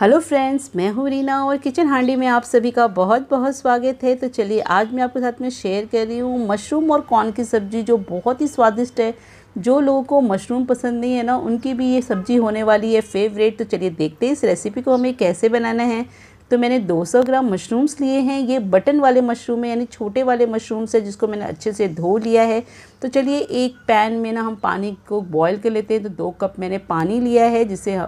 hello friends मैं हूँ रीना और किचन हांडी में आप सभी का बहुत बहुत स्वागत है तो चलिए आज मैं आपके साथ में शेयर कर रही हूँ मशरूम और कॉर्न की सब्ज़ी जो बहुत ही स्वादिष्ट है जो लोगों को मशरूम पसंद नहीं है ना उनकी भी ये सब्ज़ी होने वाली है फेवरेट तो चलिए देखते हैं इस रेसिपी को हमें कैसे बनाना है तो मैंने 200 ग्राम मशरूम्स लिए हैं ये बटन वाले मशरूम है यानी छोटे वाले मशरूम्स है जिसको मैंने अच्छे से धो लिया है तो चलिए एक पैन में ना हम पानी को बॉयल कर लेते हैं तो दो कप मैंने पानी लिया है जिसे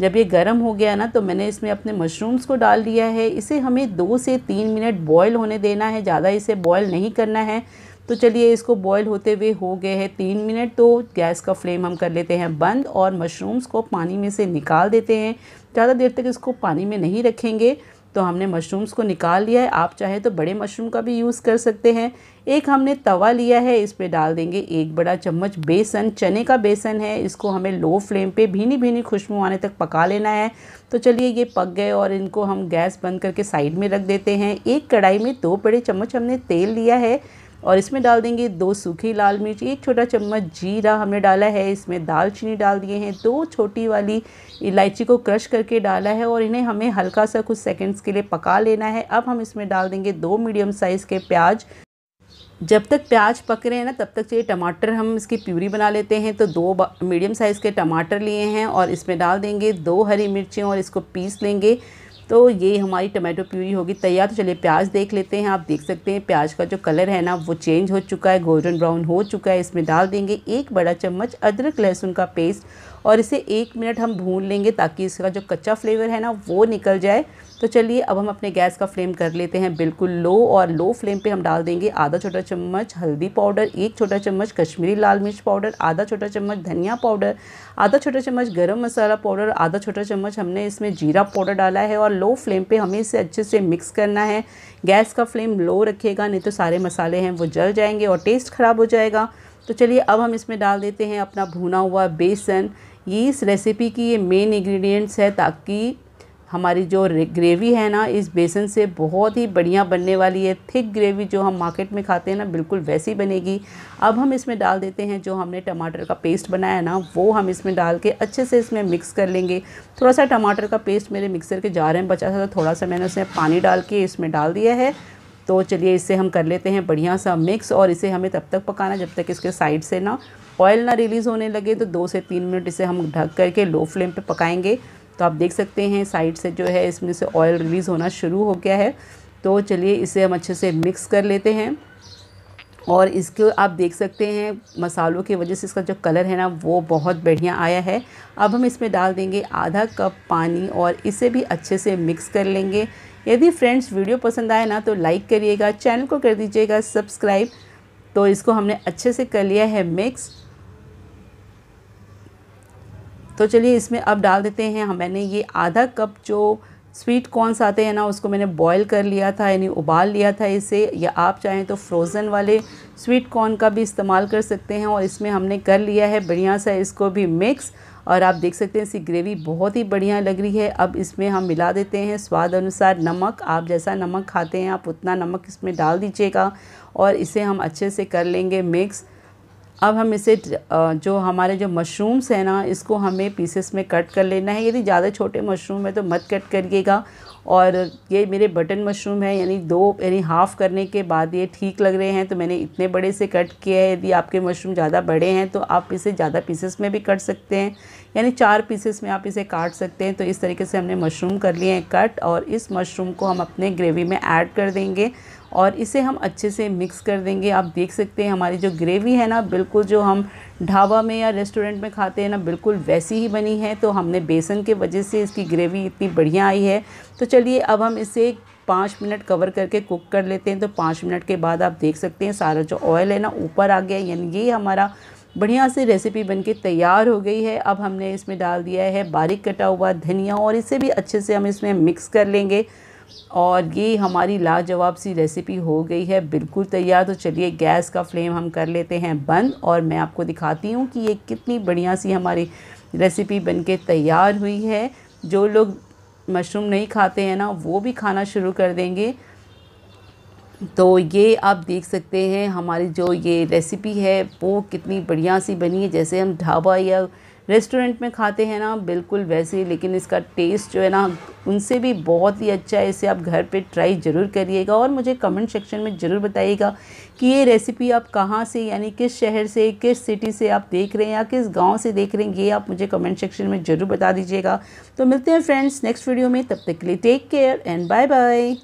जब ये गर्म हो गया ना तो मैंने इसमें अपने मशरूम्स को डाल दिया है इसे हमें दो से तीन मिनट बॉयल होने देना है ज़्यादा इसे बॉयल नहीं करना है तो चलिए इसको बॉयल होते हुए हो गए हैं तीन मिनट तो गैस का फ्लेम हम कर लेते हैं बंद और मशरूम्स को पानी में से निकाल देते हैं ज़्यादा देर तक इसको पानी में नहीं रखेंगे तो हमने मशरूम्स को निकाल लिया है आप चाहे तो बड़े मशरूम का भी यूज़ कर सकते हैं एक हमने तवा लिया है इस पे डाल देंगे एक बड़ा चम्मच बेसन चने का बेसन है इसको हमें लो फ्लेम पे भीनी भीनी खुशबू आने तक पका लेना है तो चलिए ये पक गए और इनको हम गैस बंद करके साइड में रख देते हैं एक कढ़ाई में दो बड़े चम्मच हमने तेल लिया है और इसमें डाल देंगे दो सूखी लाल मिर्च एक छोटा चम्मच जीरा हमने डाला है इसमें दालचीनी डाल दिए हैं दो छोटी वाली इलायची को क्रश करके डाला है और इन्हें हमें हल्का सा कुछ सेकंड्स के लिए पका लेना है अब हम इसमें डाल देंगे दो मीडियम साइज़ के प्याज जब तक प्याज पक रहे हैं ना तब तक चाहिए टमाटर हम इसकी प्यूरी बना लेते हैं तो दो मीडियम साइज़ के टमाटर लिए हैं और इसमें डाल देंगे दो हरी मिर्चें और इसको पीस लेंगे तो ये हमारी टमाटो प्यूरी होगी तैयार तो चलिए प्याज देख लेते हैं आप देख सकते हैं प्याज का जो कलर है ना वो चेंज हो चुका है गोल्डन ब्राउन हो चुका है इसमें डाल देंगे एक बड़ा चम्मच अदरक लहसुन का पेस्ट और इसे एक मिनट हम भून लेंगे ताकि इसका जो कच्चा फ्लेवर है ना वो निकल जाए तो चलिए अब हम अपने गैस का फ्लेम कर लेते हैं बिल्कुल लो और लो फ्लेम पे हम डाल देंगे आधा छोटा चम्मच हल्दी पाउडर एक छोटा चम्मच कश्मीरी लाल मिर्च पाउडर आधा छोटा चम्मच धनिया पाउडर आधा छोटा चम्मच गरम मसाला पाउडर आधा छोटा चम्मच हमने इसमें जीरा पाउडर डाला है और लो फ्लेम पे हमें इसे अच्छे से मिक्स करना है गैस का फ्लेम लो रखेगा नहीं तो सारे मसाले हैं वो जल जाएंगे और टेस्ट ख़राब हो जाएगा तो चलिए अब हम इसमें डाल देते हैं अपना भुना हुआ बेसन ये इस रेसिपी की ये मेन इंग्रेडिएंट्स है ताकि हमारी जो ग्रेवी है ना इस बेसन से बहुत ही बढ़िया बनने वाली है थिक ग्रेवी जो हम मार्केट में खाते हैं ना बिल्कुल वैसी बनेगी अब हम इसमें डाल देते हैं जो हमने टमाटर का पेस्ट बनाया ना वो हम इसमें डाल के अच्छे से इसमें मिक्स कर लेंगे थोड़ा सा टमाटर का पेस्ट मेरे मिक्सर के जार में बचा था थोड़ा सा मैंने उसमें पानी डाल के इसमें डाल दिया है तो चलिए इसे हम कर लेते हैं बढ़िया सा मिक्स और इसे हमें तब तक पकाना जब तक इसके साइड से ना ऑयल ना रिलीज़ होने लगे तो दो से तीन मिनट इसे हम ढक करके लो फ्लेम पे पकाएंगे तो आप देख सकते हैं साइड से जो है इसमें से ऑयल रिलीज़ होना शुरू हो गया है तो चलिए इसे हम अच्छे से मिक्स कर लेते हैं और इसको आप देख सकते हैं मसालों की वजह से इसका जो कलर है ना वो बहुत बढ़िया आया है अब हम इसमें डाल देंगे आधा कप पानी और इसे भी अच्छे से मिक्स कर लेंगे यदि फ्रेंड्स वीडियो पसंद आए ना तो लाइक करिएगा चैनल को कर दीजिएगा सब्सक्राइब तो इसको हमने अच्छे से कर लिया है मिक्स तो चलिए इसमें अब डाल देते हैं हम मैंने ये आधा कप जो स्वीट कॉर्नस आते हैं ना उसको मैंने बॉईल कर लिया था यानी उबाल लिया था इसे या आप चाहें तो फ्रोज़न वाले स्वीट कॉर्न का भी इस्तेमाल कर सकते हैं और इसमें हमने कर लिया है बढ़िया सा इसको भी मिक्स और आप देख सकते हैं इसकी ग्रेवी बहुत ही बढ़िया लग रही है अब इसमें हम मिला देते हैं स्वाद अनुसार नमक आप जैसा नमक खाते हैं आप उतना नमक इसमें डाल दीजिएगा और इसे हम अच्छे से कर लेंगे मिक्स अब हम इसे जो हमारे जो मशरूम्स हैं ना इसको हमें पीसेस में कट कर लेना है यदि ज़्यादा छोटे मशरूम है तो मत कट करिएगा और ये मेरे बटन मशरूम है यानी दो यानी हाफ़ करने के बाद ये ठीक लग रहे हैं तो मैंने इतने बड़े से कट किया है यदि आपके मशरूम ज़्यादा बड़े हैं तो आप इसे ज़्यादा पीसेस में भी कट सकते हैं यानी चार पीसेस में आप इसे काट सकते हैं तो इस तरीके से हमने मशरूम कर लिए हैं कट और इस मशरूम को हम अपने ग्रेवी में ऐड कर देंगे और इसे हम अच्छे से मिक्स कर देंगे आप देख सकते हैं हमारी जो ग्रेवी है ना बिल्कुल जो हम ढाबा में या रेस्टोरेंट में खाते हैं ना बिल्कुल वैसी ही बनी है तो हमने बेसन के वजह से इसकी ग्रेवी इतनी बढ़िया आई है तो चलिए अब हम इसे पाँच मिनट कवर करके कुक कर लेते हैं तो पाँच मिनट के बाद आप देख सकते हैं सारा जो ऑयल है ना ऊपर आ गया यानी ये हमारा बढ़िया से रेसिपी बनके तैयार हो गई है अब हमने इसमें डाल दिया है बारीक कटा हुआ धनिया और इसे भी अच्छे से हम इसमें मिक्स कर लेंगे और ये हमारी लाजवाब सी रेसिपी हो गई है बिल्कुल तैयार तो चलिए गैस का फ्लेम हम कर लेते हैं बंद और मैं आपको दिखाती हूँ कि ये कितनी बढ़िया सी हमारी रेसिपी बनके तैयार हुई है जो लोग मशरूम नहीं खाते हैं ना वो भी खाना शुरू कर देंगे तो ये आप देख सकते हैं हमारी जो ये रेसिपी है वो कितनी बढ़िया सी बनी है जैसे हम ढाबा या रेस्टोरेंट में खाते हैं ना बिल्कुल वैसे ही लेकिन इसका टेस्ट जो है ना उनसे भी बहुत ही अच्छा है इसे आप घर पे ट्राई ज़रूर करिएगा और मुझे कमेंट सेक्शन में ज़रूर बताइएगा कि ये रेसिपी आप कहाँ से यानी किस शहर से किस सिटी से आप देख रहे हैं या किस गांव से देख रहे हैं ये आप मुझे कमेंट सेक्शन में ज़रूर बता दीजिएगा तो मिलते हैं फ्रेंड्स नेक्स्ट वीडियो में तब तक के लिए take care and bye bye